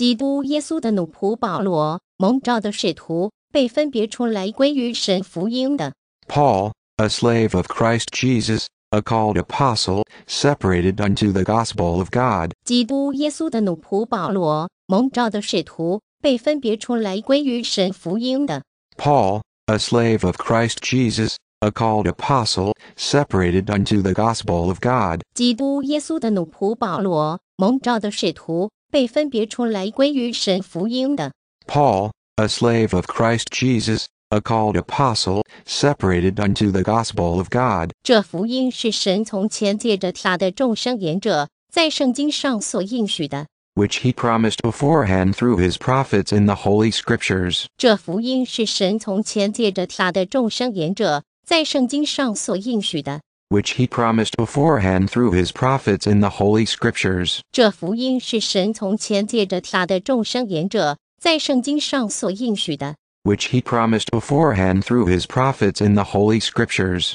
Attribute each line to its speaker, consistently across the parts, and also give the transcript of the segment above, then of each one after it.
Speaker 1: 基督耶稣的奴仆保罗、蒙召的使徒，被分别出来归于神福音的。
Speaker 2: Paul, a slave of Christ Jesus, a called apostle, separated unto the gospel of God.
Speaker 1: 基督耶稣的奴仆保罗，蒙召的使徒，被分别出来归于神福音的。
Speaker 2: Paul, a slave of Christ Jesus, a called apostle, separated unto the gospel of God.
Speaker 1: 基督耶稣的奴仆保罗，蒙召的使徒，被分别出来归于神福音的。
Speaker 2: Paul, a slave of Christ Jesus, a called apostle, separated unto the gospel of God。
Speaker 1: 这福音是神从前借着他的众生言者在圣经上所应许的。
Speaker 2: Which he promised beforehand through his prophets in the holy scriptures。
Speaker 1: 这福音是神从前借着他的众生言者在圣经上所应许的。
Speaker 2: which he promised beforehand through his prophets in the Holy Scriptures.
Speaker 1: 这福音是神从前借着他的众生言者在圣经上所应许的。
Speaker 2: which he promised beforehand through his prophets in the Holy Scriptures.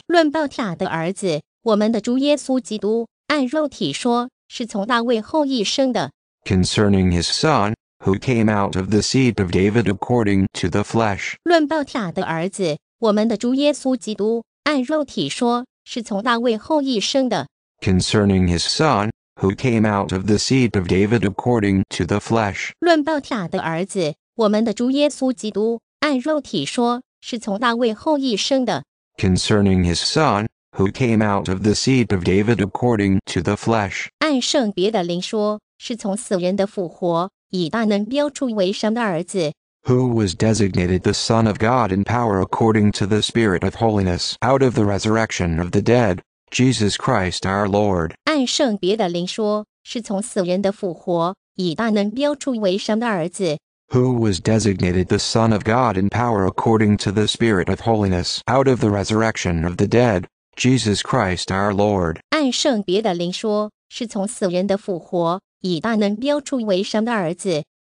Speaker 2: Concerning his son, who came out of the seed of David according to the flesh.
Speaker 1: 论报塔的儿子，我们的主耶稣基督，按肉体说，是从大卫后裔生的。
Speaker 2: Concerning his son, who came out of the seed of David according to the flesh，
Speaker 1: 论抱塔的儿子，我们的主耶稣基督，按肉体说，是从大卫后裔生的。
Speaker 2: Concerning his son, who came out of the seed of David according to the flesh，
Speaker 1: 按圣别的灵说，是从死人的复活，以大能标出为神的儿子。
Speaker 2: who was designated the Son of God in power according to the Spirit of holiness out of the resurrection of the dead, Jesus Christ our Lord? Lord。
Speaker 1: 按圣别的灵说，是从死人的复活，以大能标出为神的儿子。
Speaker 2: Who was designated the Son of God in power according to the Spirit of holiness out of the resurrection of the dead, Jesus Christ our Lord。
Speaker 1: 按圣别的灵说，是从死人的复活，以大能标出为神的儿子。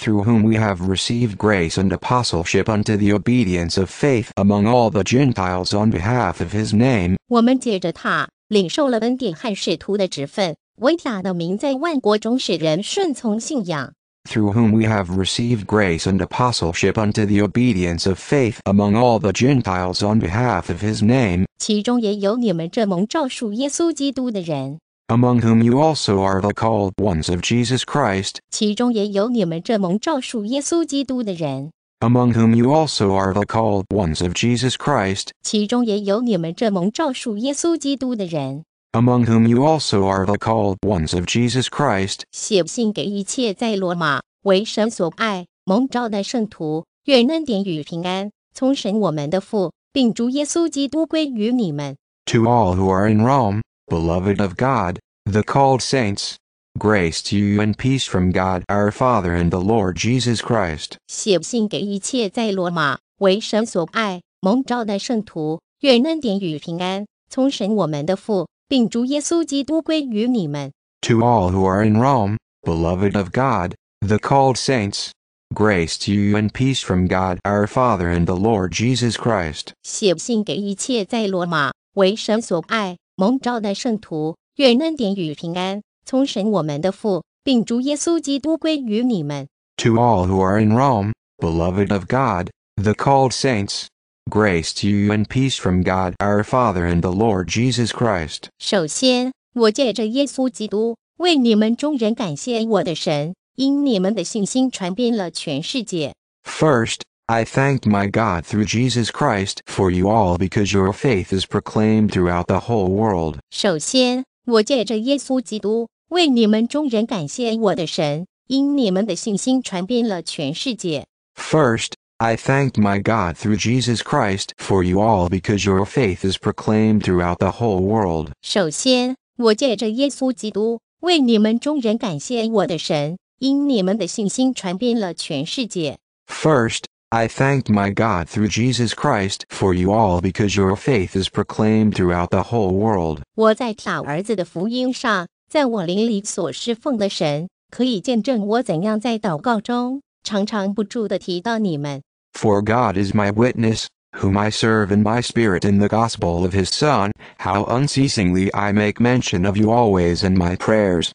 Speaker 2: through whom we have received grace and apostleship unto the obedience of faith among all the Gentiles on behalf of his name. Through whom we have received grace and apostleship unto the obedience of faith among all the Gentiles on behalf of his
Speaker 1: 其中也有你们这蒙召属耶稣基督的人。
Speaker 2: among whom you also are the called ones of Jesus Christ. Among whom you also are the called ones of Jesus Christ.
Speaker 1: Among
Speaker 2: whom you also are the called ones of Jesus Christ. To all who are in Rome. Beloved of God, the called saints, grace to you and peace from God our Father and the Lord Jesus Christ. to all who are in Rome, beloved of God, the called saints. Grace to you and peace from God our Father and the Lord Jesus Christ.
Speaker 1: 蒙招待圣徒，愿恩典与平安从神我们的父，并主耶稣基督归于你们。
Speaker 2: To all who are in Rome, beloved of God, the called saints, grace to you and peace from God our Father and the Lord Jesus Christ.
Speaker 1: 首先，我借着耶稣基督为你们众人感谢我的神，因你们的信心传遍了全世界。
Speaker 2: First, I thank my God through Jesus Christ for you all because your faith is proclaimed throughout the whole world.
Speaker 1: 首先，我借着耶稣基督为你们众人感谢我的神，因你们的信心传遍了全世界。
Speaker 2: First, I thank my God through Jesus Christ for you all because your faith is proclaimed throughout the whole world.
Speaker 1: 首先，我借着耶稣基督为你们众人感谢我的神，因你们的信心传遍了全世界。
Speaker 2: First, I thank my God through Jesus Christ for you all because your faith is proclaimed throughout the whole world. For God is my witness, whom I serve in my spirit in the gospel of his Son, how unceasingly I make mention of you always in my prayers.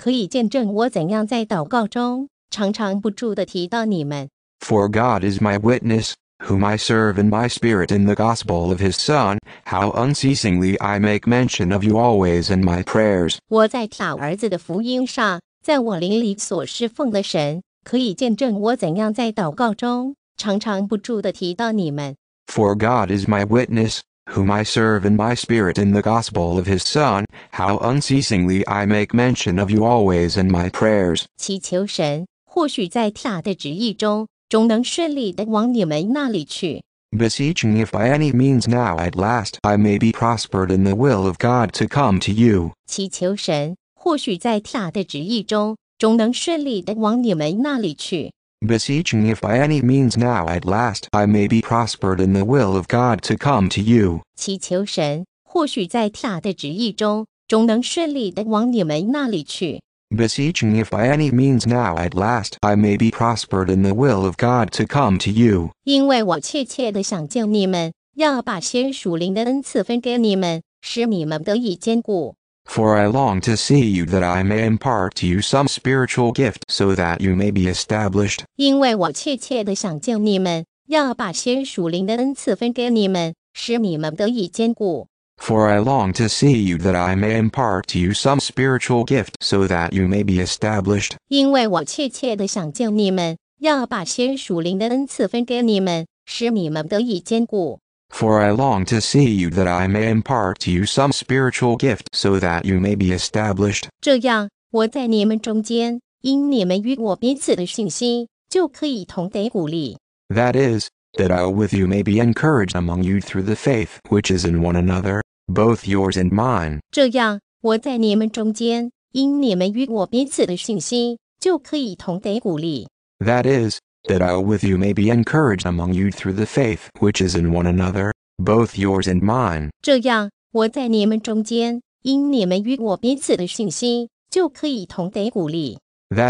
Speaker 1: 可以见证我怎样在祷告中常常不住的提到你们。
Speaker 2: For God is my witness, whom I serve in my spirit in the gospel of his Son, how unceasingly I make mention of you always in my prayers.
Speaker 1: 我在打儿子的福音上，在我灵里所侍奉的神，可以见证我怎样在祷告中常常不住的提到你们。
Speaker 2: For God is my witness, whom I serve in my spirit in the gospel of his Son, how unceasingly I make mention of you always in my prayers. prayers。
Speaker 1: 祈求神，或许在他的旨意中，终能顺利的往你们那里去。
Speaker 2: Beseeching if by any means now at last I may be prospered in the will of God to come to you. you。
Speaker 1: 祈求神，或许在他的旨意中，终能顺利的往你们那里去。
Speaker 2: beseeching if by any means now at last I may be prospered in the will of God to come to you。
Speaker 1: 祈求神，或许在他的旨意中，终能顺利的往你们那里去。
Speaker 2: beseeching if by any means now at last I may be prospered in the will of God to come to you。
Speaker 1: 因为我切切的想见你们，要把先属灵的恩赐分给你们，使你们得以坚固。
Speaker 2: for I long to see you that I may impart to you some spiritual gift so that you may be established.
Speaker 1: 因为我切切的想见你们，要把些属灵的恩赐分给你们，使你们得以坚固。
Speaker 2: For I long to see you that I may impart to you some spiritual gift so that you may be established.
Speaker 1: 因为我切切的想见你们，要把些属灵的恩赐分给你们，使你们得以坚固。
Speaker 2: for I long to see you that I may impart to you some spiritual gift so that you may be established. That is, that I with you may be encouraged among you through the faith which is in one another, both yours and mine. That is that I with you may be encouraged among you through the faith which is in one another, both yours and mine. that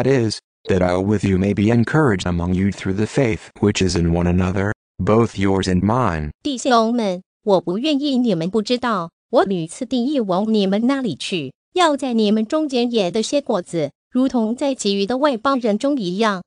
Speaker 2: is, that I with you may be encouraged among you through the faith which is in one another, both yours and mine.
Speaker 1: 弟兄们，我不愿意你们不知道，我屡次定义往你们那里去，要在你们中间也得些果子，如同在其余的外邦人中一样。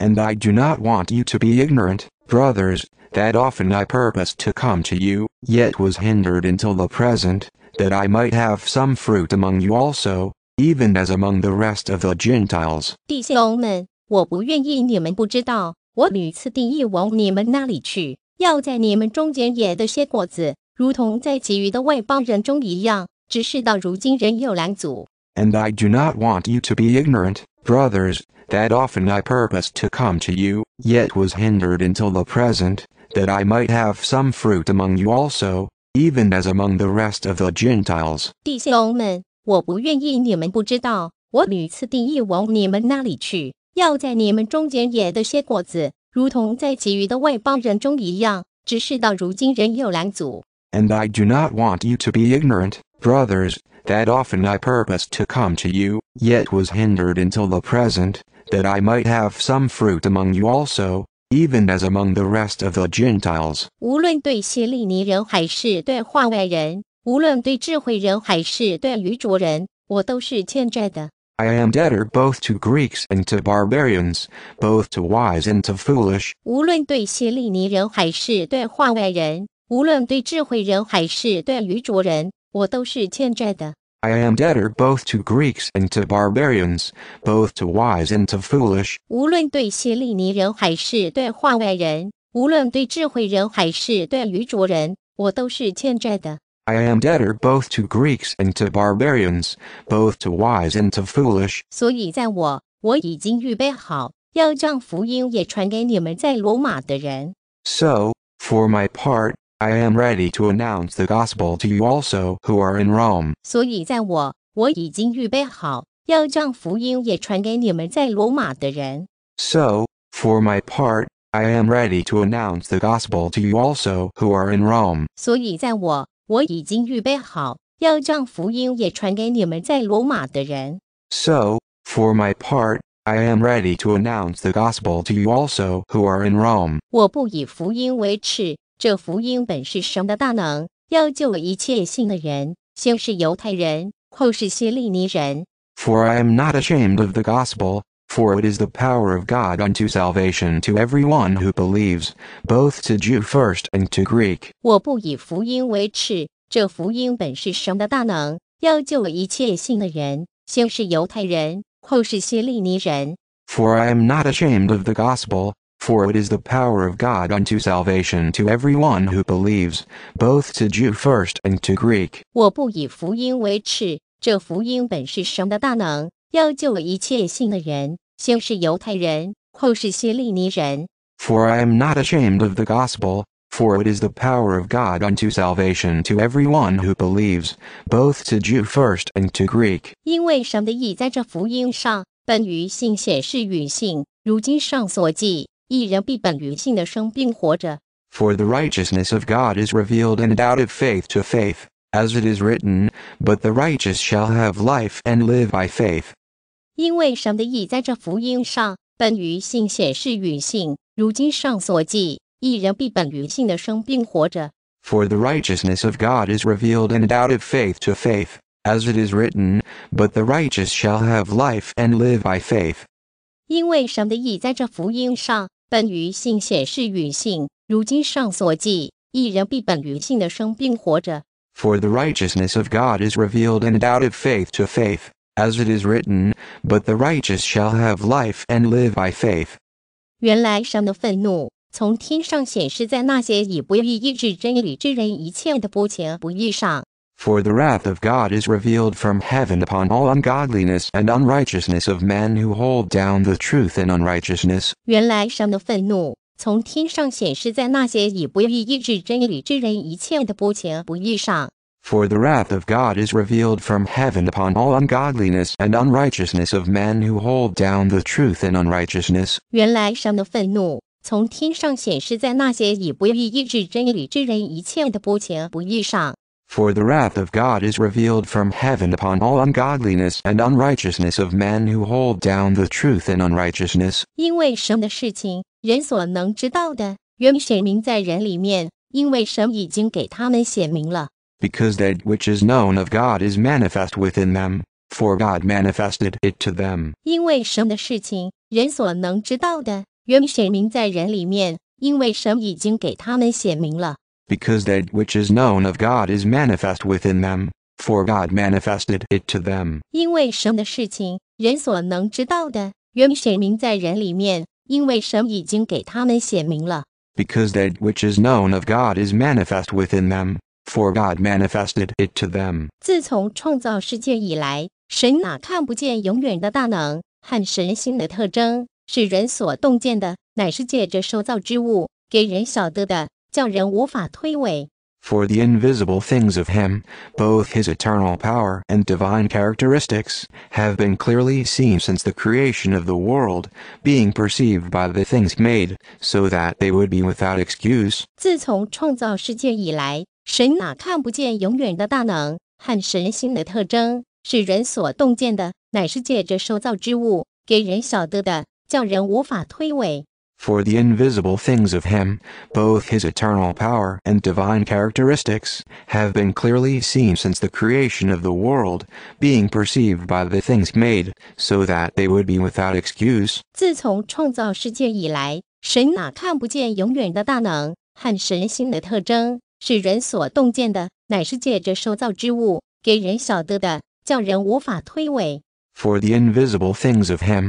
Speaker 2: and I do not want you to be ignorant, brothers, that often I purposed to come to you, yet was hindered until the present, that I might have some fruit among you also, even as among the rest of the Gentiles.
Speaker 1: 弟兄们，我不愿意你们不知道，我屡次定义往你们那里去，要在你们中间也得些果子，如同在其余的外邦人中一样。只是到如今仍有拦阻。
Speaker 2: And I do not want you to be ignorant, brothers, that often I purposed to come to you, yet was hindered until the present, that I might have some fruit among you also, even as among the rest of the Gentiles.
Speaker 1: 弟兄们，我不愿意你们不知道，我屡次定义往你们那里去，要在你们中间也得些果子，如同在其余的外邦人中一样。只是到如今仍有拦阻。
Speaker 2: And I do not want you to be ignorant, brothers, that often I purposed to come to you, yet was hindered until the present, that I might have some fruit among you also, even as among the rest of the Gentiles. I am debtor both to Greeks and to barbarians, both to wise and to foolish。
Speaker 1: 无论对希利尼人还是对化外人，无论对智慧人还是对愚拙人，我都是欠债的。
Speaker 2: I am debtor both to Greeks and to barbarians, both to wise and to foolish。
Speaker 1: 无论对希利尼人还是对化外人，无论对智慧人还是对愚拙人，我都是欠债的。
Speaker 2: I am debtor both to Greeks and to barbarians, both to wise and to foolish。
Speaker 1: 所以在我，我已经预备好，要将福音也传给你们在罗马的人。
Speaker 2: So, for my part. I am ready to announce the gospel to you also who are in Rome. So for my part, I am ready to announce the gospel to you also who are in Rome. So for my part, I am ready to announce the gospel to you also who are in Rome.
Speaker 1: 我不以福音为耻。这福音本是神的大能，要救一切信的人，先是犹太人，后是希利尼人。
Speaker 2: For I am not ashamed of the gospel, for it is the power of God unto salvation to everyone who believes, both to Jew first and to Greek.
Speaker 1: 我不以福音为耻，这福音本是神的大能，要救一切信的人，先是犹太人，后是希利尼人。
Speaker 2: For I am not ashamed of the gospel. For it is the power of God unto salvation to everyone who believes, both to Jew first and to Greek.
Speaker 1: 我不以福音为耻，这福音本是神的大能，要救一切信的人，先是犹太人，后是希利尼人。
Speaker 2: For I am not ashamed of the gospel, for it is the power of God unto salvation to everyone who believes, both to Jew first and to Greek.
Speaker 1: 因为神的意在这福音上，本于信显示与信，如经上所记。for
Speaker 2: the righteousness of God is revealed and out of faith to faith, as it is written, But the righteous shall have life and live by faith.
Speaker 1: 因为神的义在这福音上本于信显示于信，如经上所记，一人必本于信的生并活着。
Speaker 2: For the righteousness of God is revealed and out of faith to faith, as it is written, But the righteous shall have life and live by faith.
Speaker 1: 因为神的义在这福音上本于性显示于性，如今上所记，一人必本于性的生病活着。
Speaker 2: For the righteousness of God is revealed a n d out of faith to faith, as it is written, But the righteous shall have life and live by faith.
Speaker 1: 原来神的愤怒从天上显示在那些以不意抑制真理之人一切的不情不义上。
Speaker 2: For the wrath of God is revealed from heaven upon all ungodliness and unrighteousness of men who hold down the truth in unrighteousness. For the wrath of God is revealed from heaven upon all ungodliness and unrighteousness of men who hold down the truth in unrighteousness。
Speaker 1: 原来神的愤怒从天上显示在那些以不义抑制真理之人一切的不前不义上。
Speaker 2: for the wrath of God is revealed from heaven upon all ungodliness and unrighteousness of men who hold down the truth in unrighteousness. Because that which is known of God is manifest within them, for God manifested it to them. them。
Speaker 1: 因为神的事情，人所能知道的，原显明在人里面，因为神已经给他们显明了。
Speaker 2: Because that which is known of God is manifest within them, for God manifested it to them。
Speaker 1: 因为神的事情，人所能知道的，原显明在人里面。因为神已经给他们显明了。
Speaker 2: Because that which is known of God is manifest within them, for God manifested it to them。
Speaker 1: 自从创造世界以来，神哪看不见永远的大能和神性的特征？是人所洞见的，乃是借着受造之物给人晓得的。叫人无法推诿。
Speaker 2: For the invisible things of him, both his eternal power and divine characteristics, have been clearly seen since the creation of the world, being perceived by the things made, so that they would be without excuse.
Speaker 1: 自从创造世界以来，神哪看不见永远的大能和神性的特征，使人所洞见的乃是借着受造之物给人晓得的，叫人无法推诿。
Speaker 2: for the invisible things of him, both his eternal power and divine characteristics, have been clearly seen since the creation of the world, being perceived by the things made, so that they would be without excuse.
Speaker 1: 自从创造世界以来，神哪看不见永远的大能和神性的特征，使人所洞见的，乃是借着受造之物给人晓得的，叫人无法推诿。
Speaker 2: for the invisible things of him,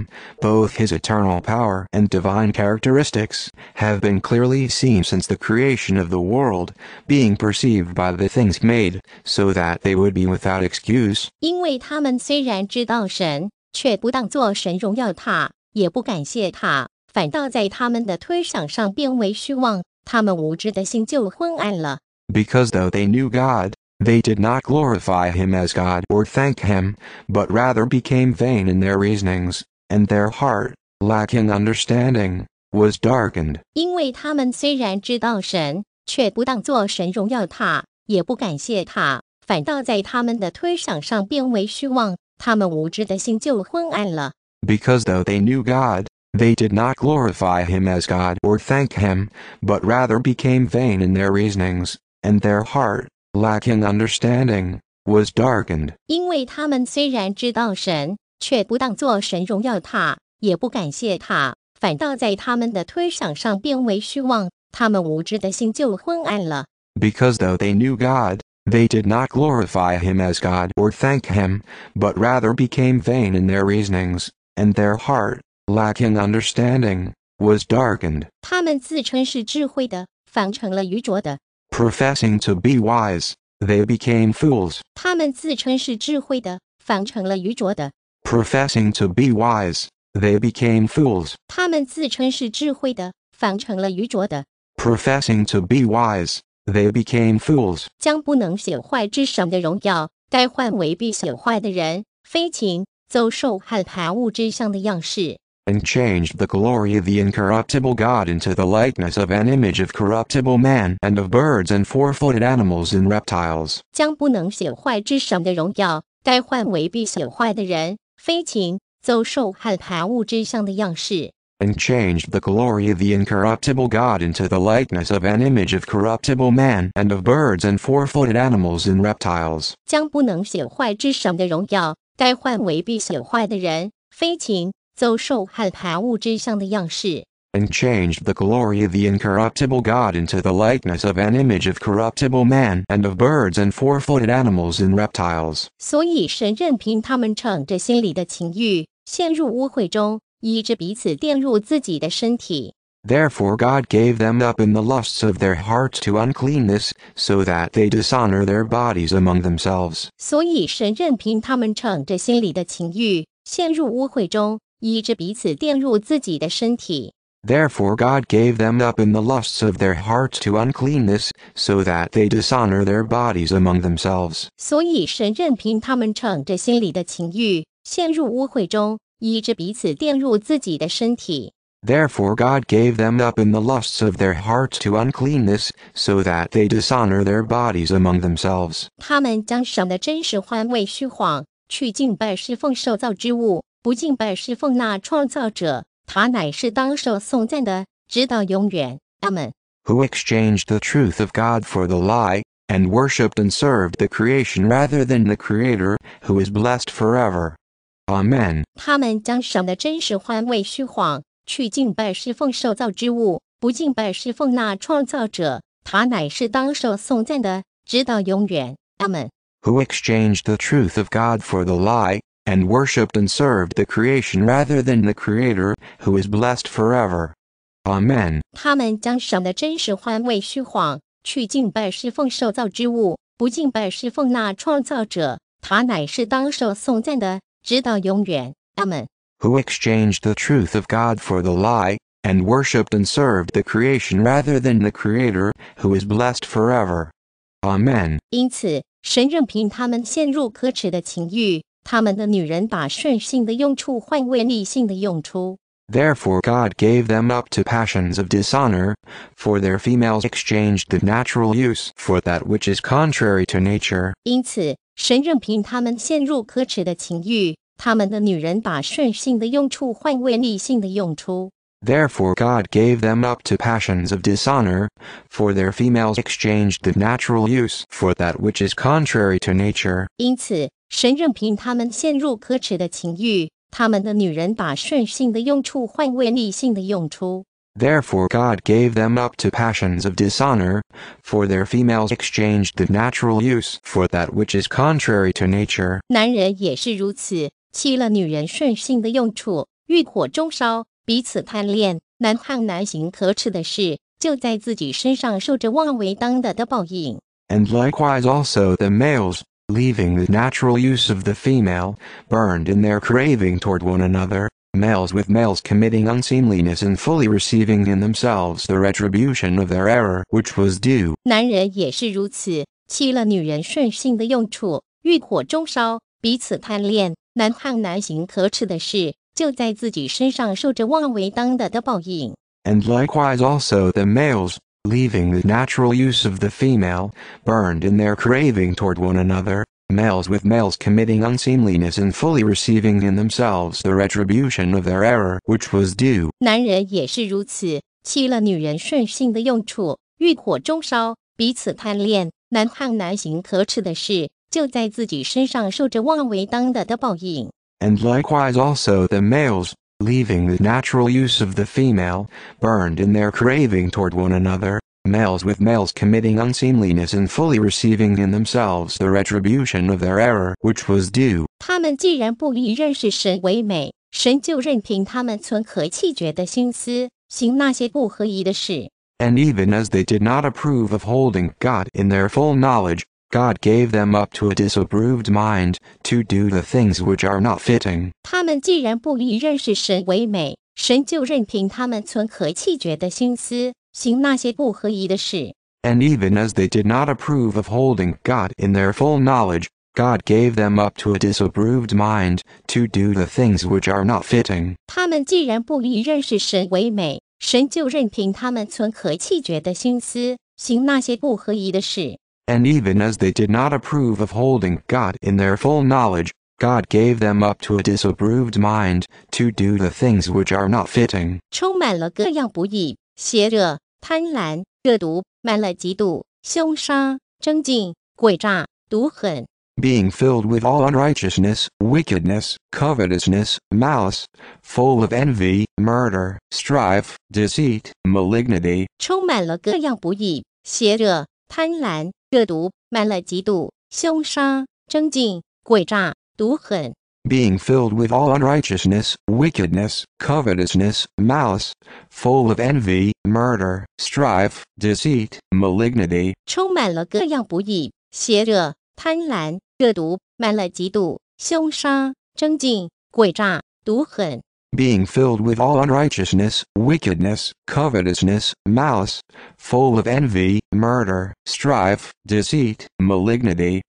Speaker 2: both his eternal power and divine characteristics, have been clearly seen since the creation of the world, being perceived by the things made, so that they would be without excuse.
Speaker 1: 因为他们虽然知道神，却不当作神荣耀他，也不感谢他，反倒在他们的推想上变为虚妄，他们无知的心就昏暗了。
Speaker 2: Because though they knew God, they did not glorify him as God or thank him, but rather became vain in their reasonings, and their heart, lacking understanding, was darkened.
Speaker 1: 因为他们虽然知道神，却不当作神荣耀他，也不感谢他，反倒在他们的推想上变为虚妄，他们无知的心就昏暗了。
Speaker 2: Because though they knew God, they did not glorify him as God or thank him, but rather became vain in their reasonings, and their heart, lacking understanding, was darkened.
Speaker 1: 因为他们虽然知道神，却不当作神荣耀他，也不感谢他，反倒在他们的推想上变为虚妄，他们无知的心就昏暗了。
Speaker 2: Because though they knew God, they did not glorify him as God or thank him, but rather became vain in their reasonings, and their heart, lacking understanding, was darkened.
Speaker 1: 他们自称是智慧的，反成了愚拙的。
Speaker 2: Professing to be wise, they became fools.
Speaker 1: 他们自称是智慧的，反成了愚拙的。
Speaker 2: Professing to be wise, they became fools. Professing to be wise, they became fools.
Speaker 1: 将不能朽坏之神的荣耀改换为必朽坏的人、飞禽、走兽和爬物之象的样式。
Speaker 2: and changed the glory of the incorruptible God into the likeness of an image of corruptible man and of birds and four-footed animals and reptiles. reptiles。
Speaker 1: 将不能朽坏之神的荣耀代换为必朽坏的人、飞禽、走兽和爬物之上的样式。
Speaker 2: and changed the glory of the incorruptible God into the likeness of an image of corruptible man and of birds and four-footed animals and reptiles。
Speaker 1: 将不能朽坏之神的荣耀代换为必朽坏的人、飞禽、邹兽和爬物之象的样式。
Speaker 2: And changed the glory of the incorruptible God into the likeness of an image of corruptible man and of birds and four-footed animals and reptiles. reptiles。
Speaker 1: 所以神任凭他们逞着心里的情欲，陷入污秽中，以致彼此玷入自己的身体。
Speaker 2: Therefore God gave them up in the lusts of their hearts to uncleanness, so that they dishonor their bodies among themselves.
Speaker 1: 所以神任凭他们逞着心里的情欲，陷入污秽中，Therefore,
Speaker 2: God gave them up in the lusts of their hearts to uncleanness, so that they dishonor their bodies among themselves.
Speaker 1: 所以神任凭他们逞着心里的情欲，陷入污秽中，以致彼此玷入自己的身体。
Speaker 2: Therefore God gave them up in the lusts of their hearts to uncleanness, so that they dishonor their bodies among themselves.
Speaker 1: 不敬拜侍奉那创造者，他乃是当受颂赞的，直到永远。阿门。
Speaker 2: Who exchanged the truth of God for the lie and worshipped and served the creation rather than the Creator, who is blessed forever. Amen.
Speaker 1: 他们将神的真实换为虚谎，去敬拜侍奉受造之物，不敬拜侍奉那创造者，他乃是当受颂赞的，直到永远。阿门。
Speaker 2: Who exchanged the truth of God for the lie and worshipped and served the creation rather than the Creator, who is blessed forever.
Speaker 1: Amen. Who exchanged
Speaker 2: the truth of God for the lie, and worshipped and served the creation rather than the Creator, who is blessed forever. Amen.
Speaker 1: 因此，神任凭他们陷入可耻的情欲，Therefore,
Speaker 2: God gave them up to passions of dishonor, for their females exchanged the natural use for that which is contrary to nature.
Speaker 1: 因此，神任凭他们陷入可耻的情欲。他们的女人把顺性的用处换为逆性的用处。
Speaker 2: Therefore, God gave them up to passions of dishonor, for their females exchanged the natural use for that which is contrary to nature.
Speaker 1: 因此,神任凭他们陷入可耻的情欲。他们的女人把顺性的用处换为逆性的用处。
Speaker 2: Therefore God gave them up to passions of dishonor, for their females exchanged the natural use for that which is contrary to nature. And likewise also the males, leaving the natural use of the female, burned in their craving toward one another, males with males committing unseemliness and fully receiving in themselves the retribution of their error which was due. And likewise also the males, leaving the natural use of the female, burned in their craving toward one another, males with males committing unseemliness and fully receiving in themselves the retribution of their error which was due.
Speaker 1: 男人也是如此，弃了女人顺性的用处，欲火中烧，彼此贪恋。男汉男行可耻的事，就在自己身上受着妄为当的的报应。
Speaker 2: And likewise also the males, leaving the natural use of the female, burned in their craving toward one another, males with males committing unseemliness and fully receiving in themselves the retribution of their error which was due. And even as they did not approve of holding God in their full knowledge, God gave them up to a disapproved mind to do the things which are not fitting。
Speaker 1: 他们既然不以认识神为美，神就任凭他们存可弃绝的心思，行那些不合宜的事。
Speaker 2: And even as they did not approve of holding God in their full knowledge, God gave them up to a disapproved mind to do the things which are not fitting. And even as they did not approve of holding God in their full knowledge, God gave them up to a disapproved mind to do the things which are not fitting.
Speaker 1: 充满了各样不义、邪热、贪婪、热毒，满了嫉妒、凶杀、争竞、诡诈、毒狠。
Speaker 2: being filled with all unrighteousness, wickedness, covetousness, malice, full of envy, murder, strife, deceit, malignity.
Speaker 1: 充满了各样不义、邪热、贪婪、热毒满了，嫉妒、凶杀、争竞、诡诈、毒狠。
Speaker 2: Being filled with all unrighteousness, wickedness, covetousness, malice, full of envy, murder, strife, deceit, malignity。
Speaker 1: 充满了各样不义，邪恶、贪婪、热毒满了，嫉妒、凶杀、争竞、诡诈、毒狠。
Speaker 2: being filled with all unrighteousness, wickedness, covetousness, malice, full of envy, murder, strife, deceit, Whisperers,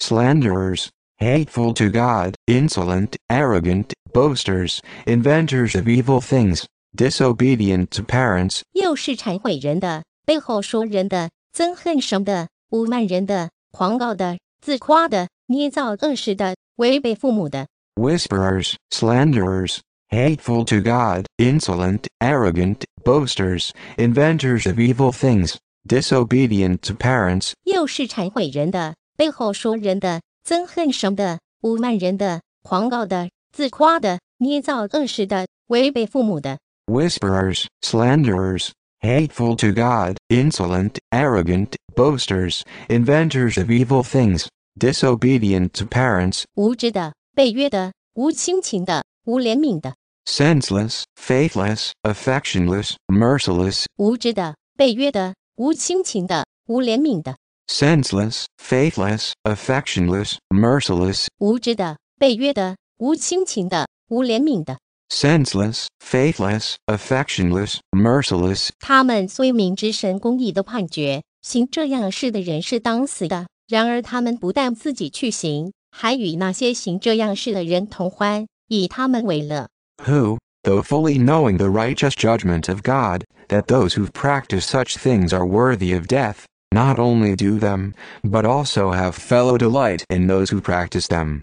Speaker 2: slanderers, hateful to God, insolent, arrogant, boasters, inventors of evil things, disobedient to parents。
Speaker 1: 又是谄毁人的。背后说人的、憎恨神的、污慢人的、狂傲的、自夸的、捏造恶事的、违背父母的。
Speaker 2: Whisperers, slanderers, hateful to God, insolent, arrogant, boasters, inventors of evil things, disobedient to parents。
Speaker 1: 又是谄毁人的、背后说人的、憎恨神的、污慢人的、狂傲的、自夸的、捏造恶事的、违背父母的。
Speaker 2: Whisperers, slanderers, hateful to God, insolent, arrogant, boasters, inventors of evil things, disobedient to parents, Senseless, faithless, affectionless, merciless, Senseless, faithless, affectionless, merciless,
Speaker 1: 无知的、背约的、无亲情的、无怜悯的。
Speaker 2: senseless, faithless, affectionless, merciless。
Speaker 1: 他们虽明知神公义的判决，行这样事的人是当死的；然而他们不但自己去行，还与那些行这样事的人同欢，以他们为乐。
Speaker 2: Who, though fully knowing the righteous judgment of God, that those who practice such things are worthy of death, not only do them, but also have fellow delight in those who practice them.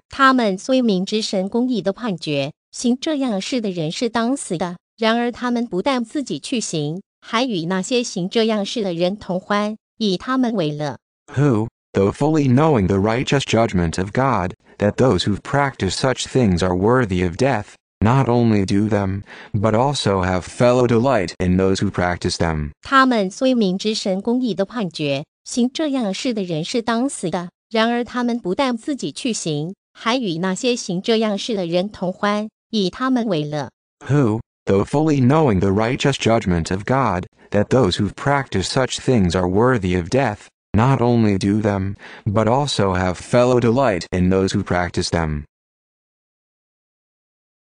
Speaker 1: 行这样事的人是当死的。然而他们不但自己去行，还与那些行这样事的人同欢，以他们为乐。
Speaker 2: Who, though fully knowing the righteous judgment of God, that those who practice such things are worthy of death, not only do them, but also have fellow delight in those who practice them.
Speaker 1: 他们虽明知神公义的判决，行这样事的人是当死的。然而他们不但自己去行，还与那些行这样事的人同欢，以他们为乐。
Speaker 2: Who, though fully knowing the righteous judgment of God, that those who practice such things are worthy of death, not only do them, but also have fellow delight in those who practice them.